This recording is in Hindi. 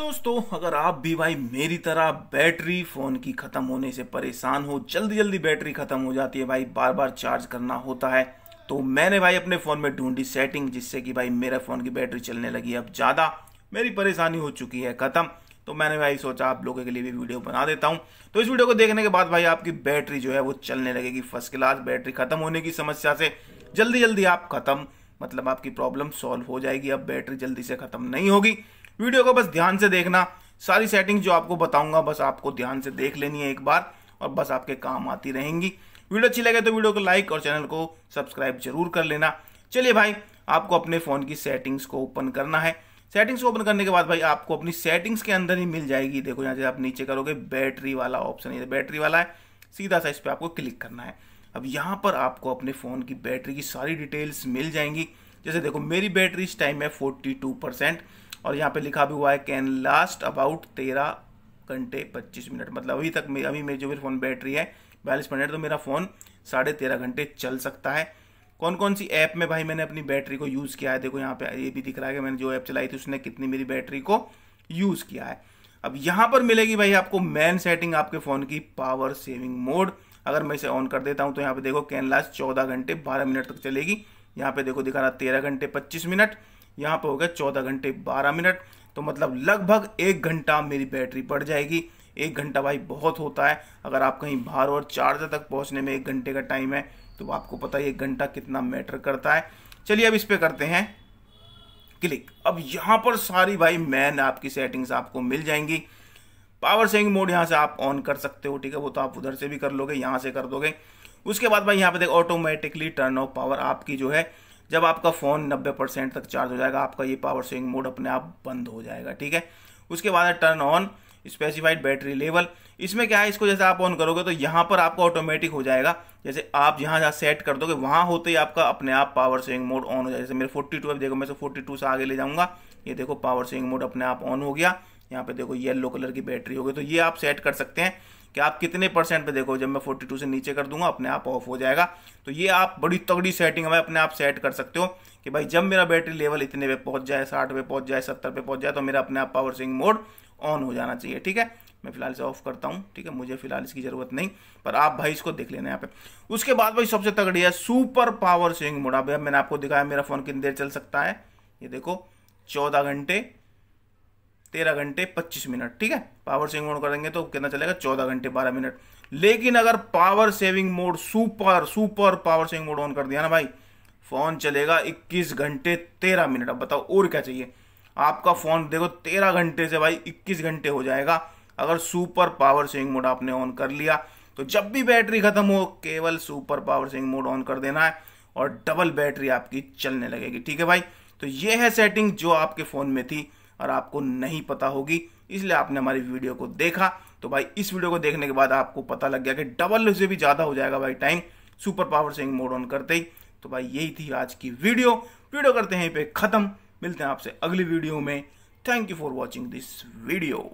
दोस्तों अगर आप भी भाई मेरी तरह बैटरी फ़ोन की ख़त्म होने से परेशान हो जल्दी जल्दी बैटरी ख़त्म हो जाती है भाई बार बार चार्ज करना होता है तो मैंने भाई अपने फ़ोन में ढूंढी सेटिंग जिससे कि भाई मेरे फ़ोन की बैटरी चलने लगी अब ज़्यादा मेरी परेशानी हो चुकी है ख़त्म तो मैंने भाई सोचा आप लोगों के लिए भी वीडियो बना देता हूँ तो इस वीडियो को देखने के बाद भाई आपकी बैटरी जो है वो चलने लगेगी फर्स्ट क्लास बैटरी ख़त्म होने की समस्या से जल्दी जल्दी आप ख़त्म मतलब आपकी प्रॉब्लम सॉल्व हो जाएगी अब बैटरी जल्दी से ख़त्म नहीं होगी वीडियो को बस ध्यान से देखना सारी सेटिंग जो आपको बताऊंगा बस आपको ध्यान से देख लेनी है एक बार और बस आपके काम आती रहेंगी वीडियो अच्छी लगे तो वीडियो को लाइक और चैनल को सब्सक्राइब जरूर कर लेना चलिए भाई आपको अपने फ़ोन की सेटिंग्स को ओपन करना है सेटिंग्स को ओपन करने के बाद भाई आपको अपनी सेटिंग्स के अंदर ही मिल जाएगी देखो यहाँ से आप नीचे करोगे बैटरी वाला ऑप्शन ये बैटरी वाला है सीधा सा इस पर आपको क्लिक करना है अब यहाँ पर आपको अपने फ़ोन की बैटरी की सारी डिटेल्स मिल जाएंगी जैसे देखो मेरी बैटरी इस टाइम है फोर्टी टू परसेंट और यहाँ पे लिखा भी हुआ है कैन लास्ट अबाउट तेरह घंटे पच्चीस मिनट मतलब अभी तक मेरे अभी मेरी जो मेरे फ़ोन बैटरी है बयालीस मिनट तो मेरा फ़ोन साढ़े तेरह घंटे चल सकता है कौन कौन सी ऐप में भाई मैंने अपनी बैटरी को यूज़ किया है देखो यहाँ पर ये भी दिख रहा है कि मैंने जो ऐप चलाई थी उसने कितनी मेरी बैटरी को यूज़ किया है अब यहाँ पर मिलेगी भाई आपको मैन सेटिंग आपके फ़ोन की पावर सेविंग मोड अगर मैं इसे ऑन कर देता हूँ तो यहाँ पे देखो कैन लास्ट चौदह घंटे बारह मिनट तक चलेगी यहाँ पे देखो दिखा रहा तेरह घंटे पच्चीस मिनट यहाँ पे हो गया चौदह घंटे बारह मिनट तो मतलब लगभग एक घंटा मेरी बैटरी बढ़ जाएगी एक घंटा भाई बहुत होता है अगर आप कहीं बाहर और चार्जर तक पहुँचने में एक घंटे का टाइम है तो आपको पता ही एक घंटा कितना मैटर करता है चलिए अब इस पर करते हैं क्लिक अब यहाँ पर सारी भाई मैन आपकी सेटिंग्स आपको मिल जाएंगी पावर सेविंग मोड यहाँ से आप ऑन कर सकते हो ठीक है वो तो आप उधर से भी कर लोगे यहाँ से कर दोगे उसके बाद भाई यहाँ पे देखो ऑटोमेटिकली टर्न ऑफ पावर आपकी जो है जब आपका फ़ोन नब्बे परसेंट तक चार्ज हो जाएगा आपका ये पावर सेविंग मोड अपने आप बंद हो जाएगा ठीक है उसके बाद turn on specified battery level इसमें क्या है इसको जैसे आप ऑन करोगे तो यहाँ पर आपका ऑटोमेटिक हो जाएगा जैसे आप यहाँ जहाँ सेट कर दोगे वहाँ होते ही आपका अपने आप पावर सेविंग मोड ऑन हो जाएगा जैसे मेरे फोर्टी टू देखो मैं से फोर्टी टू से आगे ले जाऊँगा ये देखो पावर सेविंग मोड अपने आप ऑन हो गया यहाँ पे देखो येलो कलर की बैटरी हो गई तो ये आप सेट कर सकते हैं कि आप कितने परसेंट पे देखो जब मैं 42 से नीचे कर दूंगा अपने आप ऑफ हो जाएगा तो ये आप बड़ी तगड़ी सेटिंग हमें अपने आप सेट कर सकते हो कि भाई जब मेरा बैटरी लेवल इतने पे पहुंच जाए साठ पे पहुंच जाए सत्तर पे पहुंच जाए तो मेरा अपने आप पावर सिंग मोड ऑन हो जाना चाहिए ठीक है मैं फिलहाल इसे ऑफ करता हूँ ठीक है मुझे फिलहाल इसकी जरूरत नहीं पर आप भाई इसको देख लेना यहाँ पे उसके बाद भाई सबसे तगड़ी है सुपर पावर स्विंग मोड अब मैंने आपको दिखाया मेरा फ़ोन कितनी देर चल सकता है ये देखो चौदह घंटे तेरह घंटे पच्चीस मिनट ठीक है पावर सेविंग मोड करेंगे तो कितना चलेगा चौदह घंटे बारह मिनट लेकिन अगर power saving mode super super power saving mode on कर दिया ना भाई फोन चलेगा इक्कीस घंटे तेरह मिनट अब बताओ और क्या चाहिए आपका फ़ोन देखो तेरह घंटे से भाई इक्कीस घंटे हो जाएगा अगर सुपर पावर सेविंग मोड आपने ऑन कर लिया तो जब भी बैटरी ख़त्म हो केवल super power saving mode on कर देना है और डबल बैटरी आपकी चलने लगेगी ठीक है भाई तो ये है सेटिंग जो आपके फ़ोन में थी और आपको नहीं पता होगी इसलिए आपने हमारी वीडियो को देखा तो भाई इस वीडियो को देखने के बाद आपको पता लग गया कि डबल से भी ज़्यादा हो जाएगा भाई time super power saving mode on करते ही तो भाई यही थी आज की वीडियो वीडियो करते हैं पे ख़त्म मिलते हैं आपसे अगली वीडियो में thank you for watching this video